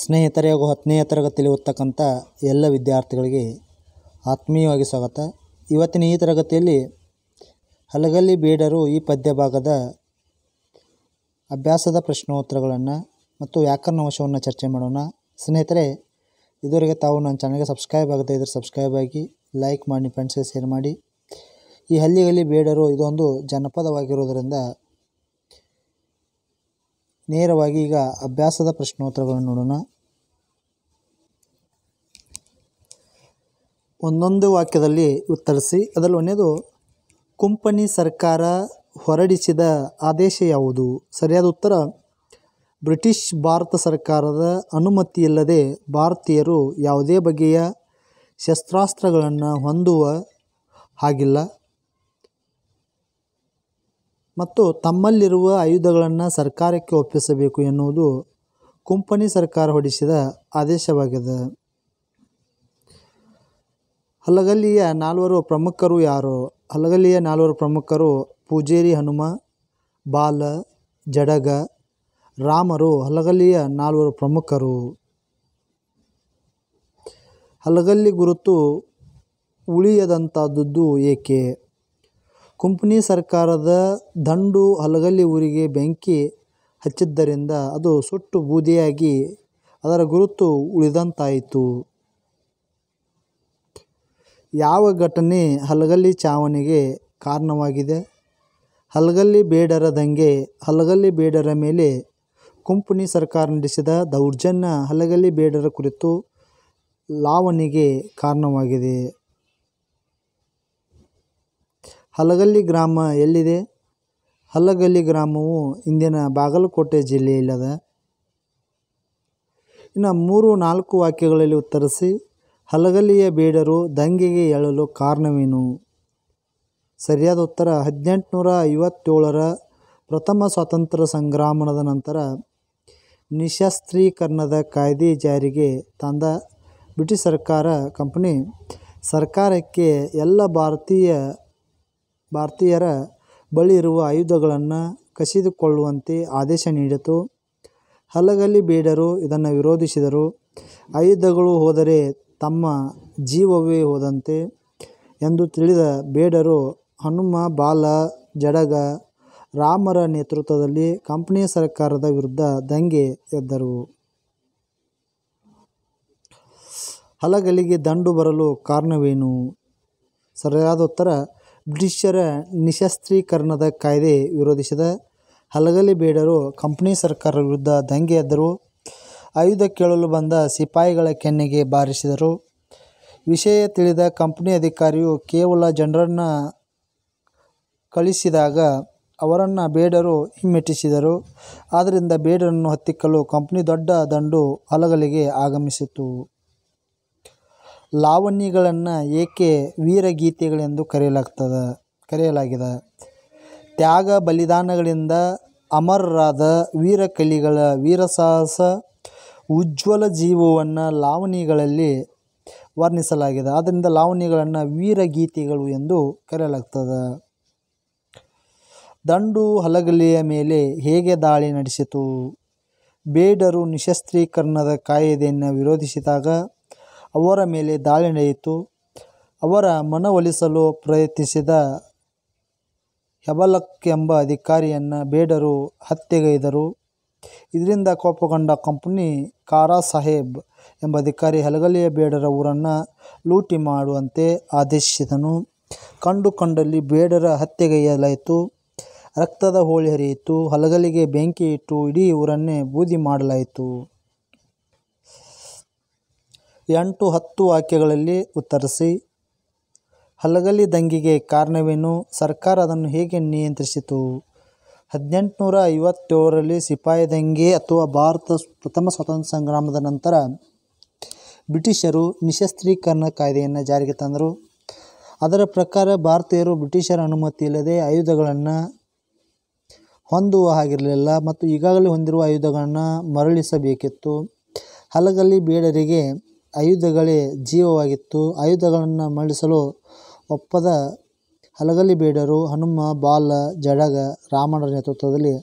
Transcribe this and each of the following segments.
ಸ್ನೇಹಿತರೆ ಹಾಗೂ ಹತ್ತನೆಯ ತರಗತಿಯಲ್ಲಿ ಓದ್ತಕ್ಕಂಥ ಎಲ್ಲ ವಿದ್ಯಾರ್ಥಿಗಳಿಗೆ ಆತ್ಮೀಯವಾಗಿ ಸ್ವಾಗತ ಇವತ್ತಿನ ಈ ತರಗತಿಯಲ್ಲಿ ಹಲಗಲ್ಲಿ ಬೇಡರು ಈ ಪದ್ಯ ಭಾಗದ ಅಭ್ಯಾಸದ ಪ್ರಶ್ನೋತ್ತರಗಳನ್ನು ಮತ್ತು ವ್ಯಾಕರಣ ಅಂಶವನ್ನು ಚರ್ಚೆ ಮಾಡೋಣ ಸ್ನೇಹಿತರೆ ಇದುವರೆಗೆ ತಾವು ನನ್ನ ಚಾನಲ್ಗೆ ಸಬ್ಸ್ಕ್ರೈಬ್ ಆಗುತ್ತೆ ಇದ್ರೆ ಸಬ್ಸ್ಕ್ರೈಬ್ ಆಗಿ ಲೈಕ್ ಮಾಡಿ ಫ್ರೆಂಡ್ಸ್ಗೆ ಶೇರ್ ಮಾಡಿ ಈ ಹಲ್ಲಿಗಲ್ಲಿ ಬೇಡರು ಇದೊಂದು ಜನಪದವಾಗಿರೋದರಿಂದ ನೇರವಾಗಿ ಈಗ ಅಭ್ಯಾಸದ ಪ್ರಶ್ನೋತ್ತರಗಳನ್ನು ನೋಡೋಣ ಒಂದೊಂದು ವಾಕ್ಯದಲ್ಲಿ ಉತ್ತರಿಸಿ ಅದರಲ್ಲಿ ಒಂದೇದು ಕುಂಪನಿ ಸರ್ಕಾರ ಹೊರಡಿಸಿದ ಆದೇಶ ಯಾವುದು ಸರಿಯಾದ ಉತ್ತರ ಬ್ರಿಟಿಷ್ ಭಾರತ ಸರ್ಕಾರದ ಅನುಮತಿಯಿಲ್ಲದೆ ಭಾರತೀಯರು ಯಾವುದೇ ಬಗೆಯ ಶಸ್ತ್ರಾಸ್ತ್ರಗಳನ್ನು ಹೊಂದುವ ಹಾಗಿಲ್ಲ ಮತ್ತು ತಮ್ಮಲ್ಲಿರುವ ಆಯುಧಗಳನ್ನು ಸರ್ಕಾರಕ್ಕೆ ಒಪ್ಪಿಸಬೇಕು ಎನ್ನುವುದು ಕುಂಪನಿ ಸರ್ಕಾರ ಹೊಡಿಸಿದ ಆದೇಶವಾಗಿದೆ ಹಲಗಲಿಯ ನಾಲ್ವರು ಪ್ರಮುಖರು ಯಾರು ಹಲಗಲಿಯ ನಾಲ್ವರು ಪ್ರಮುಖರು ಪೂಜೇರಿ ಹನುಮ ಬಾಲ ಜಡಗ ರಾಮರು ಹಲಗಲಿಯ ನಾಲ್ವರು ಪ್ರಮುಖರು ಹಲಗಲ್ಲಿ ಗುರುತು ಉಳಿಯದಂಥದ್ದು ಏಕೆ ಕುಂಪಣಿ ಸರ್ಕಾರದ ದಂಡು ಹಲಗಲ್ಲಿ ಊರಿಗೆ ಬೆಂಕಿ ಹಚ್ಚಿದ್ದರಿಂದ ಅದು ಸುಟ್ಟು ಬೂದಿಯಾಗಿ ಅದರ ಗುರುತು ಉಳಿದಂತಾಯಿತು ಯಾವ ಘಟನೆ ಹಲಗಲ್ಲಿ ಚಾವಣಿಗೆ ಕಾರಣವಾಗಿದೆ ಹಲಗಲ್ಲಿ ಬೇಡರ ದಂಗೆ ಹಲಗಲ್ಲಿ ಬೇಡರ ಮೇಲೆ ಕುಂಪಣಿ ಸರ್ಕಾರ ನಡೆಸಿದ ದೌರ್ಜನ್ಯ ಹಲಗಲ್ಲಿ ಬೇಡರ ಕುರಿತು ಲಾವಣಿಗೆ ಕಾರಣವಾಗಿದೆ ಹಲಗಲ್ಲಿ ಗ್ರಾಮ ಎಲ್ಲಿದೆ ಹಲಗಲ್ಲಿ ಗ್ರಾಮವು ಇಂದಿನ ಬಾಗಲಕೋಟೆ ಜಿಲ್ಲೆಯಲ್ಲದ ಇನ್ನು ಮೂರು ನಾಲ್ಕು ವಾಕ್ಯಗಳಲ್ಲಿ ಉತ್ತರಿಸಿ ಹಲಗಲ್ಲಿಯ ಬೇಡರು ದಂಗೆಗೆ ಏಳಲು ಕಾರಣವೇನು ಸರಿಯಾದ ಉತ್ತರ ಹದಿನೆಂಟುನೂರ ಐವತ್ತೇಳರ ಪ್ರಥಮ ಸ್ವಾತಂತ್ರ್ಯ ಸಂಗ್ರಾಮದ ನಂತರ ನಿಶಸ್ತ್ರೀಕರಣದ ಕಾಯ್ದೆ ಜಾರಿಗೆ ತಂದ ಬ್ರಿಟಿಷ್ ಸರ್ಕಾರ ಕಂಪನಿ ಸರ್ಕಾರಕ್ಕೆ ಎಲ್ಲ ಭಾರತೀಯ ಭಾರತೀಯರ ಬಳಿ ಇರುವ ಆಯುಧಗಳನ್ನು ಕಸಿದುಕೊಳ್ಳುವಂತೆ ಆದೇಶ ನೀಡಿತು ಹಲಗಲಿ ಬೇಡರು ಇದನ್ನು ವಿರೋಧಿಸಿದರು ಆಯುಧಗಳು ಹೋದರೆ ತಮ್ಮ ಜೀವವೇ ಹೋದಂತೆ ಎಂದು ತಿಳಿದ ಬೇಡರು ಹನುಮ ಬಾಲ ಜಡಗ ರಾಮರ ನೇತೃತ್ವದಲ್ಲಿ ಕಂಪನಿಯ ಸರ್ಕಾರದ ವಿರುದ್ಧ ದಂಗೆ ಎದ್ದರು ಹಲಗಲಿಗೆ ದಂಡು ಬರಲು ಕಾರಣವೇನು ಸರಿಯಾದ ಉತ್ತರ ಬ್ರಿಟಿಷರ ನಿಶಸ್ತ್ರೀಕರಣದ ಕಾಯ್ದೆ ವಿರೋಧಿಸಿದ ಹಲಗಲಿ ಬೇಡರು ಕಂಪನಿ ಸರ್ಕಾರ ವಿರುದ್ಧ ದಂಗೆ ಎದ್ದರು ಆಯುಧ ಕೇಳಲು ಬಂದ ಸಿಪಾಯಿಗಳ ಕೆನ್ನೆಗೆ ಬಾರಿಸಿದರು ವಿಷಯ ತಿಳಿದ ಕಂಪನಿ ಅಧಿಕಾರಿಯು ಕೇವಲ ಜನರನ್ನು ಕಳಿಸಿದಾಗ ಅವರನ್ನು ಬೇಡರು ಹಿಮ್ಮೆಟ್ಟಿಸಿದರು ಆದ್ದರಿಂದ ಬೇಡರನ್ನು ಹತ್ತಿಕ್ಕಲು ಕಂಪ್ನಿ ದೊಡ್ಡ ದಂಡು ಹಲಗಲಿಗೆ ಆಗಮಿಸಿತು ಲಾವಣಿಗಳನ್ನು ಏಕೆ ವೀರಗೀತೆಗಳೆಂದು ಕರೆಯಲಾಗ್ತದೆ ಕರೆಯಲಾಗಿದೆ ತ್ಯಾಗ ಬಲಿದಾನಗಳಿಂದ ಅಮರರಾದ ವೀರ ಕಲಿಗಳ ವೀರ ಸಾಹಸ ಉಜ್ವಲ ಜೀವವನ್ನು ಲಾವಣಿಗಳಲ್ಲಿ ವರ್ಣಿಸಲಾಗಿದೆ ಆದ್ದರಿಂದ ಲಾವಣಿಗಳನ್ನು ವೀರಗೀತೆಗಳು ಎಂದು ಕರೆಯಲಾಗ್ತದೆ ದಂಡು ಹಲಗಲಿಯ ಮೇಲೆ ಹೇಗೆ ದಾಳಿ ನಡೆಸಿತು ಬೇಡರು ನಿಶಸ್ತ್ರೀಕರಣದ ಕಾಯಿದೆಯನ್ನು ವಿರೋಧಿಸಿದಾಗ ಅವರ ಮೇಲೆ ದಾಳಿ ನಡೆಯಿತು ಅವರ ಮನವೊಲಿಸಲು ಪ್ರಯತ್ನಿಸಿದ ಹೆಬಲಕ್ ಎಂಬ ಅಧಿಕಾರಿಯನ್ನು ಬೇಡರು ಹತ್ಯೆಗೈದರು ಇದರಿಂದ ಕೋಪಗೊಂಡ ಕಂಪನಿ ಕಾರಾ ಸಾಹೇಬ್ ಎಂಬ ಅಧಿಕಾರಿ ಹಲಗಲಿಯ ಬೇಡರ ಊರನ್ನು ಲೂಟಿ ಮಾಡುವಂತೆ ಆದೇಶಿಸಿದನು ಕಂಡು ಕಂಡಲ್ಲಿ ಬೇಡರ ಹತ್ಯೆಗೈಯಲಾಯಿತು ರಕ್ತದ ಹೋಳಿ ಹರಿಯಿತು ಹಲಗಲಿಗೆ ಬೆಂಕಿ ಇಟ್ಟು ಇಡೀ ಊರನ್ನೇ ಬೂದಿ ಮಾಡಲಾಯಿತು ಎಂಟು ಹತ್ತು ವಾಕ್ಯಗಳಲ್ಲಿ ಉತ್ತರಿಸಿ ಹಲಗಲಿ ದಂಗೆಗೆ ಕಾರಣವೇನು ಸರ್ಕಾರ ಅದನ್ನು ಹೇಗೆ ನಿಯಂತ್ರಿಸಿತು ಹದಿನೆಂಟುನೂರ ಐವತ್ತೇಳರಲ್ಲಿ ಸಿಪಾಯಿ ದಂಗೆ ಅಥವಾ ಭಾರತ ಪ್ರಥಮ ಸ್ವಾತಂತ್ರ್ಯ ಸಂಗ್ರಾಮದ ನಂತರ ಬ್ರಿಟಿಷರು ನಿಶಸ್ತ್ರೀಕರಣ ಕಾಯ್ದೆಯನ್ನು ಜಾರಿಗೆ ತಂದರು ಅದರ ಪ್ರಕಾರ ಭಾರತೀಯರು ಬ್ರಿಟಿಷರ ಅನುಮತಿ ಇಲ್ಲದೆ ಆಯುಧಗಳನ್ನು ಹೊಂದುವ ಹಾಗಿರಲಿಲ್ಲ ಮತ್ತು ಈಗಾಗಲೇ ಹೊಂದಿರುವ ಆಯುಧಗಳನ್ನು ಮರಳಿಸಬೇಕಿತ್ತು ಹಲಗಲ್ಲಿ ಬೇಡರಿಗೆ ಆಯುಧಗಳೇ ಜೀವವಾಗಿತ್ತು. ಆಯುಧಗಳನ್ನು ಮಳಿಸಲು ಒಪ್ಪದ ಹಲಗಲಿ ಬೇಡರು, ಹನುಮ, ಬಾಲ, ಜಡಗ, ರಾಮಣ್ಣರ ನೇತೃತ್ವದಲ್ಲಿ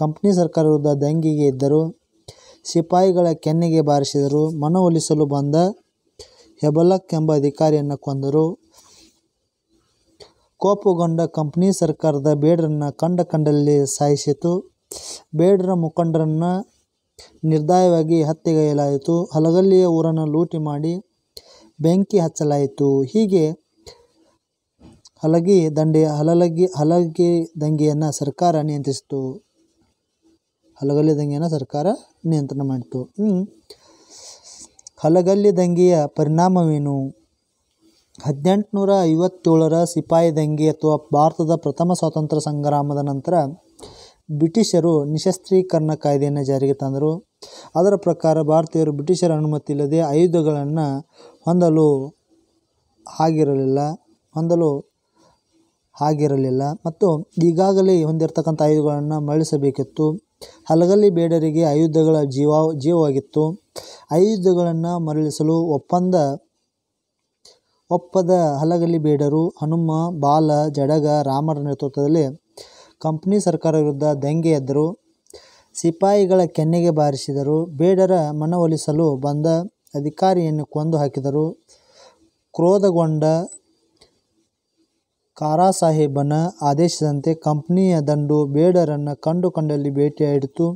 ಕಂಪ್ನಿ ಸರ್ಕಾರ ವಿರುದ್ಧ ದಂಗೆಗೆ ಇದ್ದರು ಸಿಪಾಯಿಗಳ ಕೆನ್ನೆಗೆ ಬಾರಿಸಿದರು. ಮನವೊಲಿಸಲು ಬಂದ ಹೆಬಲಕ್ ಎಂಬ ಅಧಿಕಾರಿಯನ್ನು ಕೊಂದರು. ಕೋಪಗೊಂಡ ಕಂಪ್ನಿ ಸರ್ಕಾರದ ಬೇಡರನ್ನು ಕಂಡ ಕಂಡಲ್ಲಿ ಸಾಯಿಸಿತು. ಬೇಡರ ಮುಖಂಡರನ್ನು ನಿರ್ದಯವಾಗಿ ಹತ್ಯೆಗೈಯಲಾಯಿತು ಹಲಗಲ್ಲಿಯ ಊರನ್ನು ಲೂಟಿ ಮಾಡಿ ಬೆಂಕಿ ಹಚ್ಚಲಾಯಿತು ಹೀಗೆ ಹಲಗಿ ದಂಡೆಯ ಹಲಲಗಿ ಹಲಗಿ ದಂಗೆಯನ್ನು ಸರ್ಕಾರ ನಿಯಂತ್ರಿಸಿತು ಹಲಗಲ್ಲಿ ದಂಗೆಯನ್ನು ಸರ್ಕಾರ ನಿಯಂತ್ರಣ ಮಾಡಿತು ಹಲಗಲ್ಲಿ ದಂಗೆಯ ಪರಿಣಾಮವೇನು ಹದಿನೆಂಟುನೂರ ಐವತ್ತೇಳರ ಸಿಪಾಯಿ ದಂಗೆ ಅಥವಾ ಭಾರತದ ಪ್ರಥಮ ಸ್ವಾತಂತ್ರ್ಯ ಸಂಗ್ರಾಮದ ನಂತರ ಬ್ರಿಟಿಷರು ನಿಶಸ್ತ್ರೀಕರಣ ಕಾಯ್ದೆಯನ್ನು ಜಾರಿಗೆ ತಂದರು ಅದರ ಪ್ರಕಾರ ಭಾರತೀಯರು ಬ್ರಿಟಿಷರ ಅನುಮತಿ ಇಲ್ಲದೆ ಆಯುಧಗಳನ್ನು ಹೊಂದಲು ಆಗಿರಲಿಲ್ಲ ಹೊಂದಲು ಆಗಿರಲಿಲ್ಲ ಮತ್ತು ಈಗಾಗಲೇ ಹೊಂದಿರತಕ್ಕಂಥ ಆಯುಧಗಳನ್ನು ಮರಳಿಸಬೇಕಿತ್ತು ಹಲಗಲಿ ಬೇಡರಿಗೆ ಆಯುಧಗಳ ಜೀವ ಜೀವವಾಗಿತ್ತು ಆಯುಧಗಳನ್ನು ಮರಳಿಸಲು ಒಪ್ಪಂದ ಒಪ್ಪದ ಹಲಗಲಿ ಬೇಡರು ಹನುಮ ಬಾಲ ಜಡಗ ರಾಮರ ನೇತೃತ್ವದಲ್ಲಿ ಕಂಪ್ನಿ ಸರ್ಕಾರ ವಿರುದ್ಧ ದಂಗೆ ಎದ್ದರು ಸಿಪಾಯಿಗಳ ಕೆನ್ನೆಗೆ ಬಾರಿಸಿದರು ಬೇಡರ ಮನವೊಲಿಸಲು ಬಂದ ಅಧಿಕಾರಿಯನ್ನು ಕೊಂದು ಹಾಕಿದರು ಕ್ರೋಧಗೊಂಡ ಕಾರಾಸಾಹೇಬನ ಆದೇಶದಂತೆ ಕಂಪ್ನಿಯ ದಂಡು ಬೇಡರನ್ನು ಕಂಡು ಕಂಡಲ್ಲಿ ಭೇಟಿಯಾಯಿತು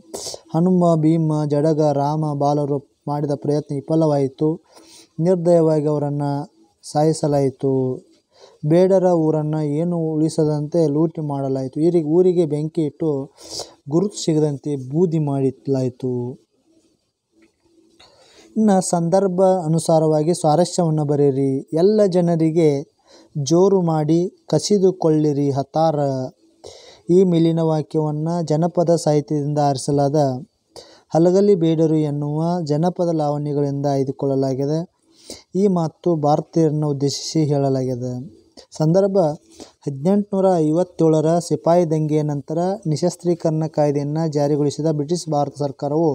ಹನುಮ ಭೀಮ ಜಡಗ ರಾಮ ಬಾಲರು ಮಾಡಿದ ಪ್ರಯತ್ನ ವಿಫಲವಾಯಿತು ನಿರ್ದಯವಾಗಿ ಅವರನ್ನು ಸಾಯಿಸಲಾಯಿತು ಬೇಡರ ಊರನ್ನು ಏನು ಉಳಿಸದಂತೆ ಲೂಟಿ ಮಾಡಲಾಯಿತು. ಊರಿಗೆ ಬೆಂಕಿ ಇಟ್ಟು ಗುರುತು ಸಿಗದಂತೆ ಬೂದಿ ಮಾಡಲಾಯಿತು. ಇನ್ನು ಅನುಸಾರವಾಗಿ ಸ್ವಾರಸ್ಯವನ್ನು ಬರೀರಿ ಎಲ್ಲ ಜನರಿಗೆ ಜೋರು ಮಾಡಿ ಕಸಿದುಕೊಳ್ಳಿರಿ ಹತಾರ. ಈ ಮೇಲಿನ ವಾಕ್ಯವನ್ನು ಜನಪದ ಸಾಹಿತ್ಯದಿಂದ ಆರಿಸಲಾದ "ಹಲಗಲಿ ಬೇಡರು" ಎನ್ನುವ ಜನಪದ ಲಾವಣಿಗಳಿಂದ ಆಯ್ದುಕೊಳ್ಳಲಾಗಿದೆ. ಈ ಮಾತು ಭಾರತೀಯರನ್ನು ಉದ್ದೇಶಿಸಿ ಹೇಳಲಾಗಿದೆ ಸಂದರ್ಭ ಹದಿನೆಂಟುನೂರ ಐವತ್ತೇಳರ ಸಿಪಾಯಿ ದಂಗೆಯ ನಂತರ ನಿಶಸ್ತ್ರೀಕರಣ ಕಾಯ್ದೆಯನ್ನು ಜಾರಿಗೊಳಿಸಿದ ಬ್ರಿಟಿಷ್ ಭಾರತ ಸರ್ಕಾರವು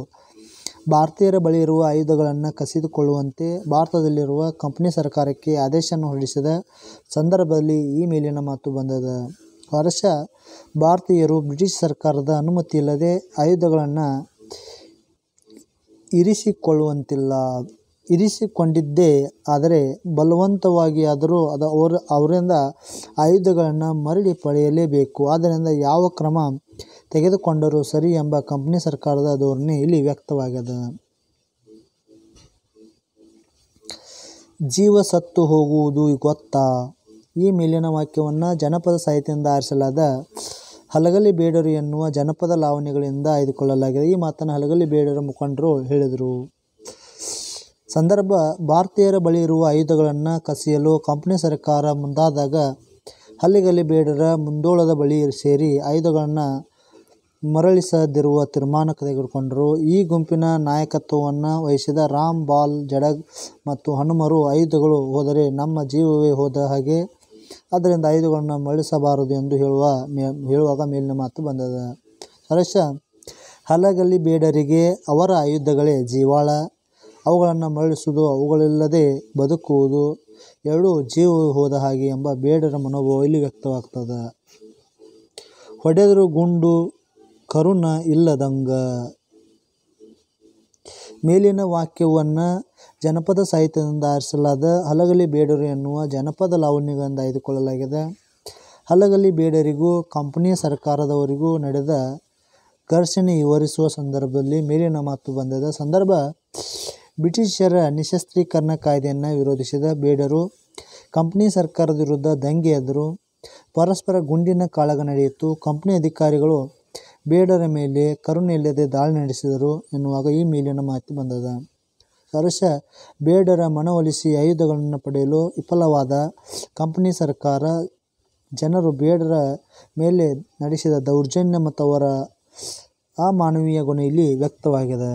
ಭಾರತೀಯರ ಬಳಿ ಇರುವ ಆಯುಧಗಳನ್ನು ಕಸಿದುಕೊಳ್ಳುವಂತೆ ಭಾರತದಲ್ಲಿರುವ ಕಂಪನಿ ಸರ್ಕಾರಕ್ಕೆ ಆದೇಶವನ್ನು ಹೊರಡಿಸಿದ ಸಂದರ್ಭದಲ್ಲಿ ಈ ಮೇಲಿನ ಮಾತು ಬಂದದ ವರ್ಷ ಭಾರತೀಯರು ಬ್ರಿಟಿಷ್ ಸರ್ಕಾರದ ಅನುಮತಿ ಇಲ್ಲದೆ ಆಯುಧಗಳನ್ನು ಇರಿಸಿಕೊಳ್ಳುವಂತಿಲ್ಲ ಇರಿಸಿಕೊಂಡಿದ್ದೇ ಆದರೆ ಬಲವಂತವಾಗಿ ಆದರೂ ಅದು ಅವರ ಅವರಿಂದ ಆಯುಧಗಳನ್ನು ಮರಳಿ ಪಡೆಯಲೇಬೇಕು ಆದ್ದರಿಂದ ಯಾವ ಕ್ರಮ ತೆಗೆದುಕೊಂಡರೂ ಸರಿ ಎಂಬ ಕಂಪನಿ ಸರ್ಕಾರದ ಧೋರಣೆ ಇಲ್ಲಿ ವ್ಯಕ್ತವಾಗಿದೆ ಜೀವ ಸತ್ತು ಹೋಗುವುದು ಗೊತ್ತಾ ಈ ಮೇಲಿನ ವಾಕ್ಯವನ್ನು ಜನಪದ ಸಾಹಿತ್ಯದಿಂದ ಆರಿಸಲಾದ ಹಲಗಲಿ ಬೇಡರು ಎನ್ನುವ ಜನಪದ ಲಾವಣಿಗಳಿಂದ ಆಯ್ದುಕೊಳ್ಳಲಾಗಿದೆ ಈ ಮಾತನ್ನು ಹಲಗಲಿ ಬೇಡರ ಮುಖಂಡರು ಹೇಳಿದರು ಸಂದರ್ಭ ಭಾರತೀಯರ ಬಳಿ ಇರುವ ಆಯುಧಗಳನ್ನು ಕಸಿಯಲು ಕಂಪನಿ ಸರ್ಕಾರ ಮುಂದಾದಾಗ ಹಲ್ಲಿಗಲ್ಲಿ ಬೇಡರ ಮುಂದೋಳದ ಬಳಿ ಸೇರಿ ಆಯುಧಗಳನ್ನು ಮರಳಿಸದಿರುವ ತೀರ್ಮಾನ ತೆಗೆದುಕೊಂಡರು ಈ ಗುಂಪಿನ ನಾಯಕತ್ವವನ್ನು ವಹಿಸಿದ ರಾಮ್ ಬಾಲ್ ಜಡಗ್ ಮತ್ತು ಹನುಮರು ಆಯುಧಗಳು ಹೋದರೆ ನಮ್ಮ ಜೀವವೇ ಹೋದ ಹಾಗೆ ಅದರಿಂದ ಆಯುಧಗಳನ್ನು ಮರಳಿಸಬಾರದು ಎಂದು ಹೇಳುವ ಮೇ ಹೇಳುವಾಗ ಮೇಲಿನ ಮಾತು ಬಂದದ ಸರಶ ಹಲಗಲ್ಲಿ ಬೇಡರಿಗೆ ಅವರ ಆಯುಧಗಳೇ ಜೀವಾಳ ಅವುಗಳನ್ನು ಮರಳಿಸುವುದು ಅವುಗಳಿಲ್ಲದೆ ಬದುಕುವುದು ಎರಡೂ ಜೀವ ಹೋದ ಹಾಗೆ ಎಂಬ ಬೇಡರ ಮನೋಭಾವ ಇಲ್ಲಿ ವ್ಯಕ್ತವಾಗ್ತದೆ ಹೊಡೆದರು ಗುಂಡು ಕರುಣ ಇಲ್ಲದಂಗ ಮೇಲಿನ ವಾಕ್ಯವನ್ನು ಜನಪದ ಸಾಹಿತ್ಯದಿಂದ ಆರಿಸಲಾದ ಹಲಗಲಿ ಬೇಡರು ಎನ್ನುವ ಜನಪದ ಲಾವಣ್ಯಗಳಿಂದ ಆಯ್ದುಕೊಳ್ಳಲಾಗಿದೆ ಹಲಗಲಿ ಬೇಡರಿಗೂ ಕಂಪನಿಯ ಸರ್ಕಾರದವರಿಗೂ ನಡೆದ ಘರ್ಷಣೆ ವಿವರಿಸುವ ಸಂದರ್ಭದಲ್ಲಿ ಮೇಲಿನ ಮಾತು ಬಂದದ ಸಂದರ್ಭ ಬ್ರಿಟಿಷರ ನಿಶಸ್ತ್ರೀಕರಣ ಕಾಯ್ದೆಯನ್ನು ವಿರೋಧಿಸಿದ ಬೇಡರು ಕಂಪ್ನಿ ಸರ್ಕಾರದ ವಿರುದ್ಧ ದಂಗೆ ಎದ್ದರು ಪರಸ್ಪರ ಗುಂಡಿನ ಕಾಳಗ ನಡೆಯಿತು ಕಂಪ್ನಿ ಅಧಿಕಾರಿಗಳು ಬೇಡರ ಮೇಲೆ ಕರುಣೆ ಇಲ್ಲದೆ ದಾಳಿ ನಡೆಸಿದರು ಎನ್ನುವಾಗ ಈ ಮೇಲಿನ ಮಾಹಿತಿ ಬಂದದ ಸರಸ ಬೇಡರ ಮನವೊಲಿಸಿ ಆಯುಧಗಳನ್ನು ಪಡೆಯಲು ವಿಫಲವಾದ ಕಂಪನಿ ಸರ್ಕಾರ ಜನರು ಬೇಡರ ಮೇಲೆ ನಡೆಸಿದ ದೌರ್ಜನ್ಯ ಮತ್ತು ಅವರ ಅಮಾನವೀಯ ಗುಣ ಇಲ್ಲಿ ವ್ಯಕ್ತವಾಗಿದೆ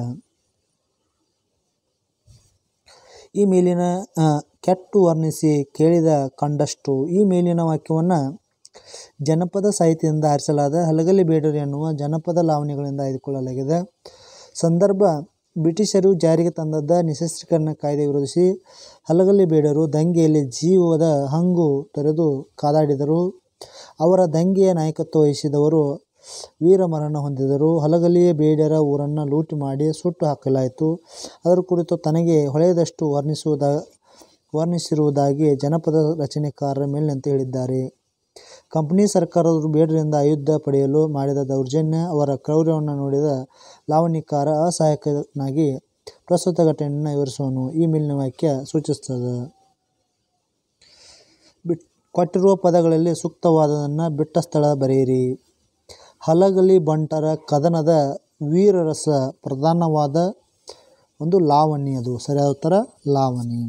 ಈ ಮೇಲಿನ ಕೆಟ್ಟು ವರ್ಣಿಸಿ ಕೇಳಿದ ಕಂಡಷ್ಟು ಈ ಮೇಲಿನ ವಾಕ್ಯವನ್ನು ಜನಪದ ಸಾಹಿತ್ಯದಿಂದ ಆರಿಸಲಾದ ಹಲಗಲಿ ಬೇಡರು ಎನ್ನುವ ಜನಪದ ಲಾವಣಿಗಳಿಂದ ಆಯ್ದುಕೊಳ್ಳಲಾಗಿದೆ ಸಂದರ್ಭ ಬ್ರಿಟಿಷರು ಜಾರಿಗೆ ತಂದದ್ದ ನಿಶಸ್ತ್ರೀಕರಣ ಕಾಯ್ದೆ ವಿರೋಧಿಸಿ ಹಲಗಲಿ ಬೇಡರು ದಂಗೆಯಲ್ಲಿ ಜೀವದ ಹಂಗು ತೊರೆದು ಕಾದಾಡಿದರು ಅವರ ದಂಗೆಯ ನಾಯಕತ್ವ ವಹಿಸಿದವರು ವೀರಮರಣ ಹೊಂದಿದರು ಹಲಗಲಿಯೇ ಬೇಡರ ಊರನ್ನು ಲೂಟಿ ಮಾಡಿ ಸುಟ್ಟು ಹಾಕಲಾಯಿತು ಅದರ ಕುರಿತು ತನಗೆ ಹೊಳೆಯದಷ್ಟು ವರ್ಣಿಸುವುದ ವರ್ಣಿಸಿರುವುದಾಗಿ ಜನಪದ ರಚನೆಕಾರರ ಮೇಲಿನಂತೆ ಹೇಳಿದ್ದಾರೆ ಕಂಪನಿ ಸರ್ಕಾರದವರು ಬೇಡರಿಂದ ಆಯುಧ ಪಡೆಯಲು ಮಾಡಿದ ದೌರ್ಜನ್ಯ ಅವರ ಕ್ರೌರ್ಯವನ್ನು ನೋಡಿದ ಲಾವಣಿಕಾರ ಅಸಹಾಯಕನಾಗಿ ಪ್ರಸ್ತುತ ಘಟನೆಯನ್ನು ವಿವರಿಸುವನು ಈ ಮೇಲಿನ ವಾಕ್ಯ ಸೂಚಿಸುತ್ತದೆ ಬಿಟ್ ಕೊಟ್ಟಿರುವ ಪದಗಳಲ್ಲಿ ಸೂಕ್ತವಾದದನ್ನು ಬಿಟ್ಟ ಸ್ಥಳ ಬರೆಯಿರಿ ಹಲಗಲಿ ಬಂಟರ ಕದನದ ವೀರರಸ ಪ್ರಧಾನವಾದ ಒಂದು ಲಾವಣಿ ಅದು ಸರಿಯಾದ ಉತ್ತರ ಲಾವಣಿ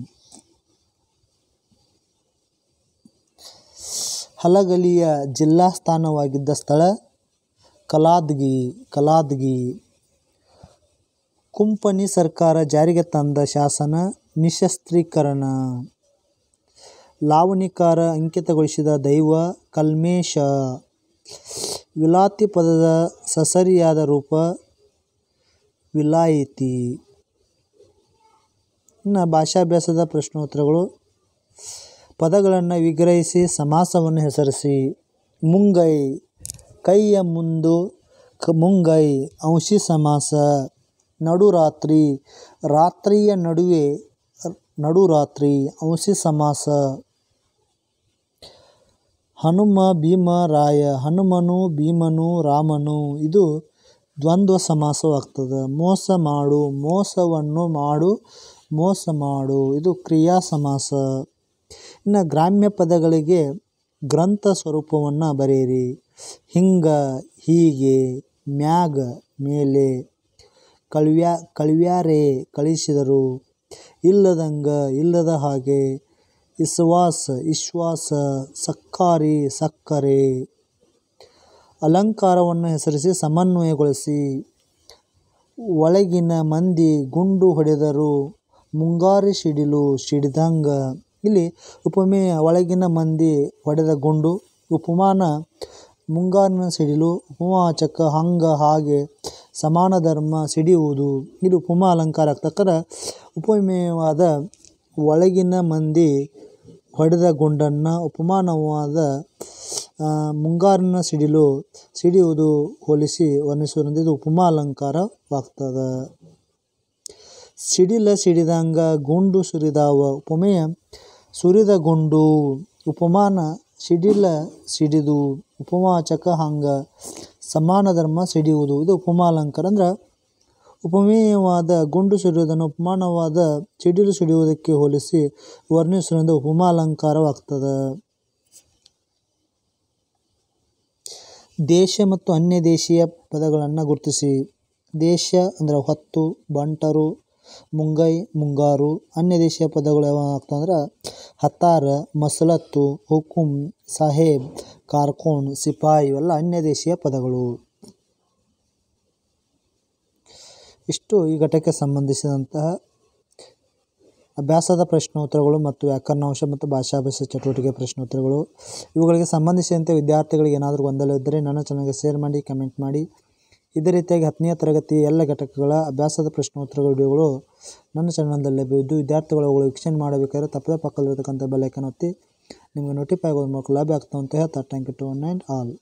ಹಲಗಲಿಯ ಜಿಲ್ಲಾ ಸ್ಥಾನವಾಗಿದ್ದ ಸ್ಥಳ ಕಲಾದ್ಗಿ ಕಲಾದ್ಗಿ ಕುಂಪನಿ ಸರ್ಕಾರ ಜಾರಿಗೆ ತಂದ ಶಾಸನ ನಿಶಸ್ತ್ರೀಕರಣ ಲಾವಣಿಕಾರ ಅಂಕಿತಗೊಳಿಸಿದ ದೈವ ಕಲ್ಮೇಶ ವಿಲಾತಿ ಪದದ ಸಸರಿಯಾದ ರೂಪ ವಿಲಾಯಿತಿ ಇನ್ನು ಭಾಷಾಭ್ಯಾಸದ ಪ್ರಶ್ನೋತ್ತರಗಳು ಪದಗಳನ್ನು ವಿಗ್ರಹಿಸಿ ಸಮಾಸವನ್ನು ಹೆಸರಿಸಿ ಮುಂಗೈ ಕೈಯ ಮುಂದು ಕ ಮುಂಗೈ ಅಂಶಿ ಸಮಾಸ ನಡುರಾತ್ರಿ ರಾತ್ರಿಯ ನಡುವೆ ನಡುರಾತ್ರಿ ಅಂಶಿ ಸಮಾಸ ಹನುಮ ಭೀಮ ರಾಯ ಹನುಮನು ಭೀಮನು ರಾಮನು ಇದು ದ್ವಂದ್ವ ಸಮಾಸವಾಗ್ತದೆ ಮೋಸ ಮಾಡು ಮೋಸವನ್ನು ಮಾಡು ಮೋಸ ಮಾಡು ಇದು ಕ್ರಿಯಾ ಸಮಾಸ ಇನ್ನು ಗ್ರಾಮ್ಯ ಪದಗಳಿಗೆ ಗ್ರಂಥ ಸ್ವರೂಪವನ್ನು ಬರೆಯಿರಿ ಹಿಂಗ ಹೀಗೆ ಮ್ಯಾಗ ಮೇಲೆ ಕಳ್ವ್ಯಾ ಕಳ್ವ್ಯಾರೆ ಕಳಿಸಿದರು ಇಲ್ಲದಂಗ ಇಲ್ಲದ ಹಾಗೆ ವಿಶ್ವಾಸ ವಿಶ್ವಾಸ ಸಕ್ಕಾರಿ ಸಕ್ಕರೆ ಅಲಂಕಾರವನ್ನು ಹೆಸರಿಸಿ ಸಮನ್ವಯಗೊಳಿಸಿ ಒಳಗಿನ ಮಂದಿ ಗುಂಡು ಹೊಡೆದರು ಮುಂಗಾರಿ ಸಿಡಿಲು ಸಿಡಿದಂಗ ಇಲ್ಲಿ ಉಪಮೇಯ ಒಳಗಿನ ಮಂದಿ ಹೊಡೆದ ಗುಂಡು ಉಪಮಾನ ಮುಂಗಾರಿನ ಸಿಡಿಲು ಉಪಮಾಚಕ ಹಂಗ ಹಾಗೆ ಸಮಾನ ಧರ್ಮ ಸಿಡಿಯುವುದು ಇದು ಉಪಮಾ ಅಲಂಕಾರ ಆಗ್ತಕ್ಕ ಉಪಮೇಯವಾದ ಒಳಗಿನ ಮಂದಿ ಹೊಡೆದ ಗುಂಡನ್ನು ಉಪಮಾನವಾದ ಮುಂಗಾರನ್ನ ಸಿಡಿಲು ಸಿಡಿಯುವುದು ಹೋಲಿಸಿ ವರ್ಣಿಸುವುದರಿಂದ ಇದು ಉಪಮಾ ಅಲಂಕಾರವಾಗ್ತದ ಸಿಡಿಲ ಸಿಡಿದಂಗ ಗುಂಡು ಸುರಿದಾವ ಉಪಮೆಯ ಸುರಿದ ಗುಂಡು ಉಪಮಾನ ಸಿಡಿಲ ಸಿಡಿದು ಉಪಮಾಚಕ ಹಂಗ ಸಮಾನ ಧರ್ಮ ಸಿಡಿಯುವುದು ಇದು ಉಪಮಾ ಅಲಂಕಾರ ಅಂದ್ರೆ ಉಪಮೇಯವಾದ ಗುಂಡು ಸಿಡಿಯುವುದನ್ನು ಉಪಮಾನವಾದ ಚಿಡಿಲು ಸಿಡಿಯುವುದಕ್ಕೆ ಹೋಲಿಸಿ ವರ್ಣಿಸುವುದರಿಂದ ಉಪಮಾಲಂಕಾರವಾಗ್ತದೆ ದೇಶ ಮತ್ತು ಅನ್ಯ ದೇಶೀಯ ಪದಗಳನ್ನು ಗುರುತಿಸಿ ದೇಶ ಅಂದರೆ ಹೊತ್ತು ಬಂಟರು ಮುಂಗೈ ಮುಂಗಾರು ಅನ್ಯ ದೇಶೀಯ ಪದಗಳು ಯಾವಾಗ್ತವೆ ಅಂದ್ರೆ ಹತಾರ ಮಸಲತ್ತು ಹುಕುಂ ಸಾಹೇಬ್ ಕಾರ್ಕೋನ್ ಸಿಪಾಯಿ ಇವೆಲ್ಲ ಅನ್ಯ ದೇಶೀಯ ಪದಗಳು ಇಷ್ಟು ಈ ಘಟಕ್ಕೆ ಸಂಬಂಧಿಸಿದಂತಹ ಅಭ್ಯಾಸದ ಪ್ರಶ್ನೋತ್ತರಗಳು ಮತ್ತು ವ್ಯಾಕರಣಾಂಶ ಮತ್ತು ಭಾಷಾಭ್ಯಾಸ ಚಟುವಟಿಕೆ ಪ್ರಶ್ನೋತ್ತರಗಳು ಇವುಗಳಿಗೆ ಸಂಬಂಧಿಸಿದಂತೆ ವಿದ್ಯಾರ್ಥಿಗಳಿಗೆ ಏನಾದರೂ ಗೊಂದಲ ಇದ್ದರೆ ನನ್ನ ಚಾನಲ್ಗೆ ಶೇರ್ ಮಾಡಿ ಕಮೆಂಟ್ ಮಾಡಿ ಇದೇ ರೀತಿಯಾಗಿ ಹತ್ತನೇ ತರಗತಿ ಎಲ್ಲ ಘಟಕಗಳ ಅಭ್ಯಾಸದ ಪ್ರಶ್ನೋತ್ತರ ವಿಡಿಯೋಗಳು ನನ್ನ ಚಾನಲ್ನಲ್ಲಿ ಲಭ್ಯವಿದ್ದು ವಿದ್ಯಾರ್ಥಿಗಳು ಅವುಗಳು ವೀಕ್ಷಣೆ ಮಾಡಬೇಕಾದ್ರೆ ತಪ್ಪದ ಪಕ್ಕದಲ್ಲಿರತಕ್ಕಂಥ ಬೆಲ್ಲೈಕನ್ ಒತ್ತಿ ನಿಮಗೆ ನೋಟಿಫೈ ಆಗೋದ್ರ ಮೂಲಕ ಲಭ್ಯ ಆಗ್ತಾವಂತ ಹೇಳ್ತಾ thank you to one and all